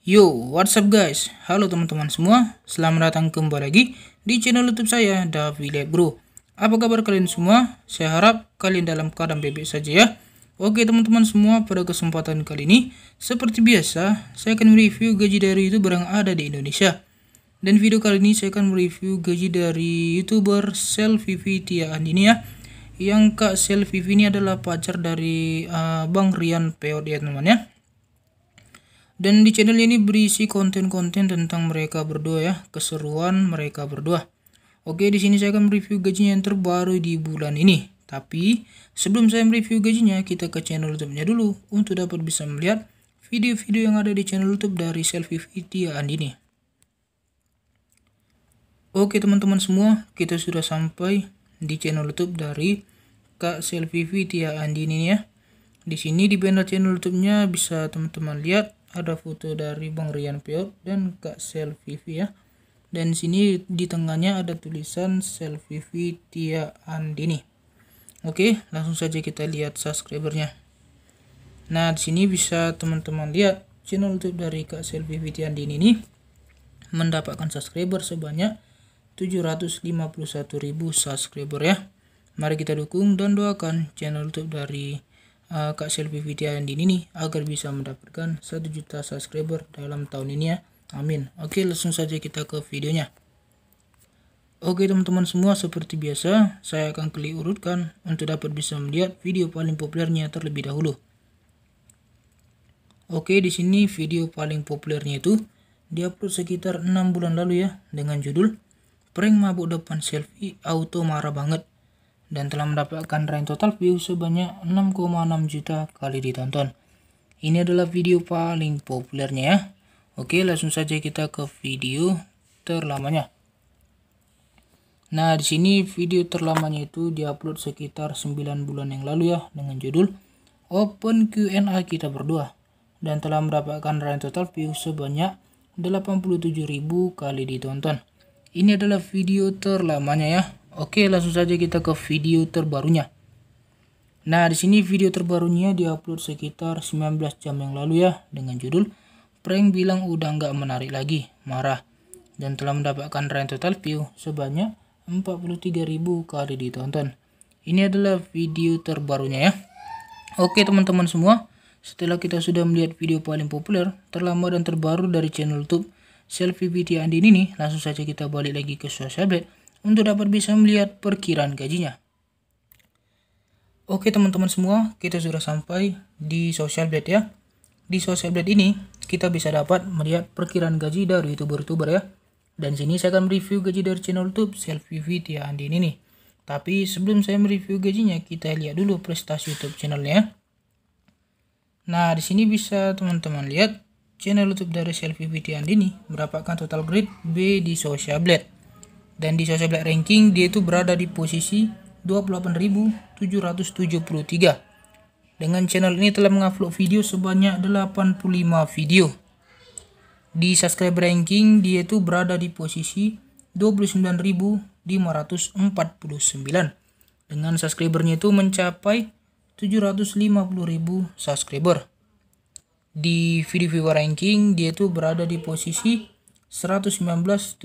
Yo, what's up guys? Halo teman-teman semua, selamat datang kembali lagi di channel YouTube saya, Davide Bro. Apa kabar kalian semua? Saya harap kalian dalam keadaan bebek saja ya. Oke teman-teman semua, pada kesempatan kali ini, seperti biasa, saya akan mereview gaji dari YouTuber yang ada di Indonesia. Dan video kali ini saya akan mereview gaji dari YouTuber Selfie Vitya Andini ya. Yang Kak Selfie ini adalah pacar dari uh, Bang Rian Peot ya teman-teman ya dan di channel ini berisi konten-konten tentang mereka berdua ya, keseruan mereka berdua. Oke, di sini saya akan mereview gajinya yang terbaru di bulan ini. Tapi sebelum saya mereview gajinya, kita ke channel YouTube-nya dulu untuk dapat bisa melihat video-video yang ada di channel YouTube dari Selfie Vidya Andini. Oke teman-teman semua, kita sudah sampai di channel YouTube dari Kak Selfie Vidya Andini ya. Di sini di banner channel YouTube-nya bisa teman-teman lihat ada foto dari Bang Rian Pior dan Kak Selvivi ya. Dan sini di tengahnya ada tulisan Selvivi Tia Andini. Oke, langsung saja kita lihat subscribernya. Nah, di sini bisa teman-teman lihat channel YouTube dari Kak Selvivi Tia Andini ini mendapatkan subscriber sebanyak 751.000 subscriber ya. Mari kita dukung dan doakan channel YouTube dari uh, Kak Selvi di ini nih agar bisa mendapatkan 1 juta subscriber dalam tahun ini ya. Amin. Oke, langsung saja kita ke videonya. Oke teman-teman semua, seperti biasa, saya akan klik urutkan untuk dapat bisa melihat video paling populernya terlebih dahulu. Oke, di sini video paling populernya itu diupload sekitar 6 bulan lalu ya dengan judul Prank mabuk depan selfie auto marah banget dan telah mendapatkan rank total views sebanyak 6,6 juta kali ditonton. Ini adalah video paling populernya ya. Oke, langsung saja kita ke video terlamanya. Nah, di sini video terlamanya itu diupload sekitar 9 bulan yang lalu ya dengan judul Open Q&A kita berdua dan telah mendapatkan rank total views sebanyak 87.000 kali ditonton. Ini adalah video terlamanya ya. Oke, langsung saja kita ke video terbarunya. Nah, di sini video terbarunya diupload sekitar 19 jam yang lalu ya dengan judul Prank bilang udah nggak menarik lagi, marah dan telah mendapatkan rent total view sebanyak 43.000 kali ditonton. Ini adalah video terbarunya ya. Oke teman-teman semua, setelah kita sudah melihat video paling populer, terlama dan terbaru dari channel YouTube Selfie Beauty Andin ini, langsung saja kita balik lagi ke media untuk dapat bisa melihat perkiraan gajinya. Oke teman-teman semua, kita sudah sampai di Social Blade ya. Di Social Blade ini, kita bisa dapat melihat perkiraan gaji dari YouTuber-YouTuber ya. Dan sini saya akan mereview gaji dari channel YouTube Selfie Vitya Andin ini. Tapi sebelum saya mereview gajinya, kita lihat dulu prestasi YouTube channelnya. Nah, di sini bisa teman-teman lihat channel YouTube dari Selfie Andin ini mendapatkan total grade B di Social Blade dan di Social Black Ranking dia itu berada di posisi 28.773 dengan channel ini telah mengupload video sebanyak 85 video di subscriber ranking dia itu berada di posisi 29.549 dengan subscribernya itu mencapai 750.000 subscriber di video viewer ranking dia itu berada di posisi 119.749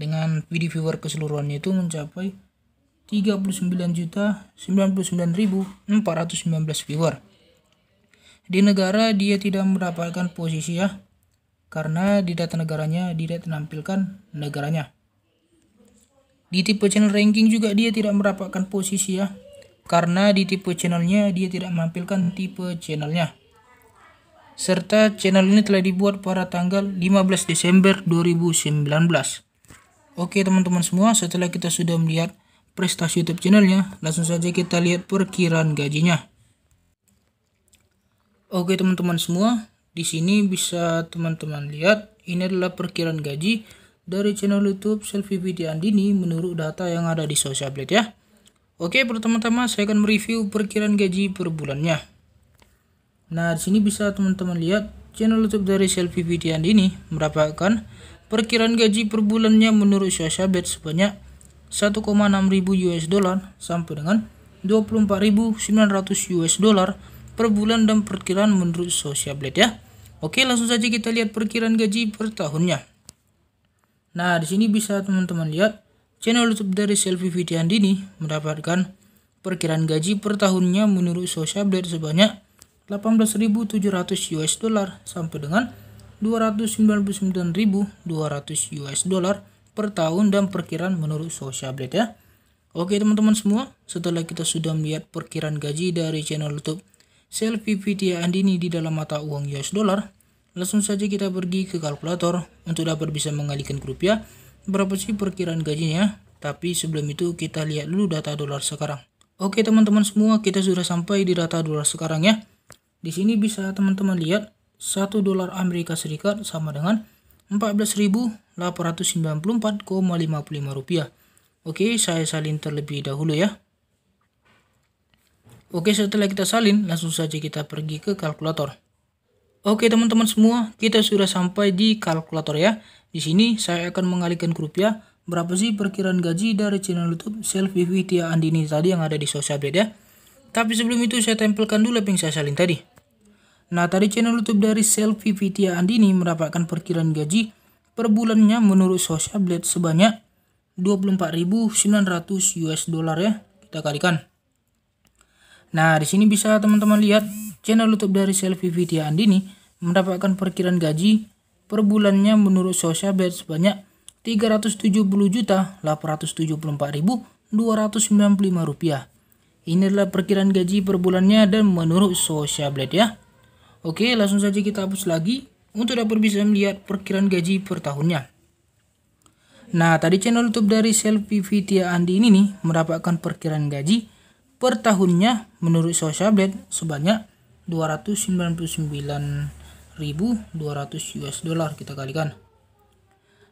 dengan video viewer keseluruhannya itu mencapai 39.099.419 viewer di negara dia tidak mendapatkan posisi ya karena di data negaranya tidak menampilkan negaranya di tipe channel ranking juga dia tidak mendapatkan posisi ya karena di tipe channelnya dia tidak menampilkan tipe channelnya serta channel ini telah dibuat pada tanggal 15 Desember 2019. Oke teman-teman semua, setelah kita sudah melihat prestasi YouTube channelnya, langsung saja kita lihat perkiraan gajinya. Oke teman-teman semua, di sini bisa teman-teman lihat ini adalah perkiraan gaji dari channel YouTube Selfie Video Andini menurut data yang ada di blade ya. Oke, pertama-tama saya akan mereview perkiraan gaji per bulannya. Nah, di sini bisa teman-teman lihat channel YouTube dari Selfie Vidian ini mendapatkan perkiraan gaji per bulannya menurut Syashabet sebanyak 1,6 ribu US dollar sampai dengan 24.900 US dollar per bulan dan perkiraan menurut Blade ya. Oke, langsung saja kita lihat perkiraan gaji per tahunnya. Nah, di sini bisa teman-teman lihat channel YouTube dari Selfie Vidian ini mendapatkan perkiraan gaji per tahunnya menurut Blade sebanyak 18.700 US dollar sampai dengan 299.200 US dollar per tahun dan perkiraan menurut Social Blade ya. Oke teman-teman semua, setelah kita sudah melihat perkiraan gaji dari channel YouTube Selfie Vidya Andini di dalam mata uang US dollar, langsung saja kita pergi ke kalkulator untuk dapat bisa mengalihkan ke rupiah berapa sih perkiraan gajinya. Tapi sebelum itu kita lihat dulu data dolar sekarang. Oke teman-teman semua, kita sudah sampai di data dolar sekarang ya. Di sini bisa teman-teman lihat 1 dolar Amerika Serikat sama dengan 14.894,55 rupiah. Oke, saya salin terlebih dahulu ya. Oke, setelah kita salin, langsung saja kita pergi ke kalkulator. Oke, teman-teman semua, kita sudah sampai di kalkulator ya. Di sini saya akan mengalihkan ke rupiah ya. berapa sih perkiraan gaji dari channel YouTube Self Vivi Andini tadi yang ada di sosial media ya? Tapi sebelum itu saya tempelkan dulu yang saya salin tadi. Nah, tadi channel YouTube dari Selfie Vitia Andini mendapatkan perkiraan gaji per bulannya menurut Social Blade sebanyak 24.900 US dollar ya. Kita kalikan. Nah, di sini bisa teman-teman lihat channel YouTube dari Selfie Vitia Andini mendapatkan perkiraan gaji per bulannya menurut Social Blade sebanyak 370.874.295 rupiah. Ini adalah perkiraan gaji per bulannya dan menurut Social Blade ya. Oke, langsung saja kita hapus lagi untuk dapat bisa melihat perkiraan gaji per tahunnya. Nah, tadi channel YouTube dari Selfie Vitia Andi ini nih mendapatkan perkiraan gaji per tahunnya menurut Social Blade sebanyak 299.200 US dollar kita kalikan.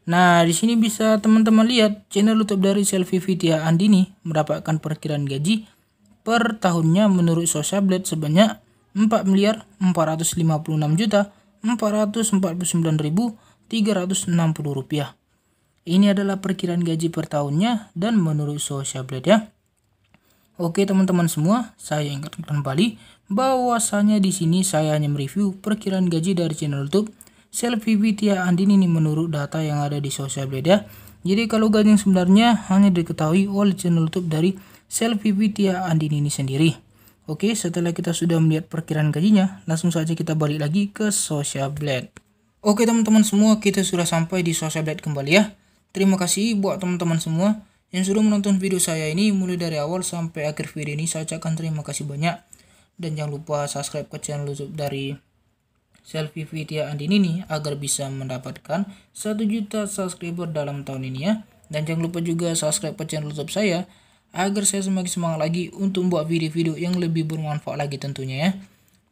Nah, di sini bisa teman-teman lihat channel YouTube dari Selfie Vitia ini mendapatkan perkiraan gaji per tahunnya menurut Social Blade sebanyak 4 miliar 456 juta 449.360 rupiah. Ini adalah perkiraan gaji per tahunnya dan menurut Social Blade ya. Oke teman-teman semua, saya ingatkan kembali bahwasanya di sini saya hanya mereview perkiraan gaji dari channel YouTube Selfie Vitia Andini ini menurut data yang ada di Social Blade ya. Jadi kalau gaji yang sebenarnya hanya diketahui oleh channel YouTube dari Selfie Vitia Andini ini sendiri. Oke, setelah kita sudah melihat perkiraan gajinya, langsung saja kita balik lagi ke Social Blade. Oke teman-teman semua, kita sudah sampai di Social Blade kembali ya. Terima kasih buat teman-teman semua yang sudah menonton video saya ini mulai dari awal sampai akhir video ini. Saya akan terima kasih banyak. Dan jangan lupa subscribe ke channel YouTube dari Selfie Vitya Andini ini agar bisa mendapatkan 1 juta subscriber dalam tahun ini ya. Dan jangan lupa juga subscribe ke channel YouTube saya agar saya semakin semangat lagi untuk membuat video-video yang lebih bermanfaat lagi tentunya ya.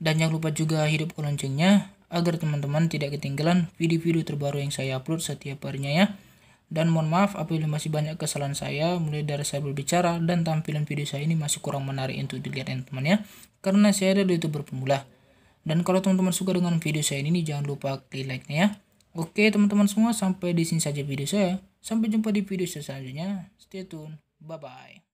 Dan jangan lupa juga hidupkan loncengnya agar teman-teman tidak ketinggalan video-video terbaru yang saya upload setiap harinya ya. Dan mohon maaf apabila masih banyak kesalahan saya mulai dari saya berbicara dan tampilan video saya ini masih kurang menarik untuk dilihat ya, teman-teman ya. Karena saya adalah youtuber pemula. Dan kalau teman-teman suka dengan video saya ini jangan lupa klik like-nya ya. Oke teman-teman semua sampai di sini saja video saya. Sampai jumpa di video saya selanjutnya. Stay tune. Bye-bye.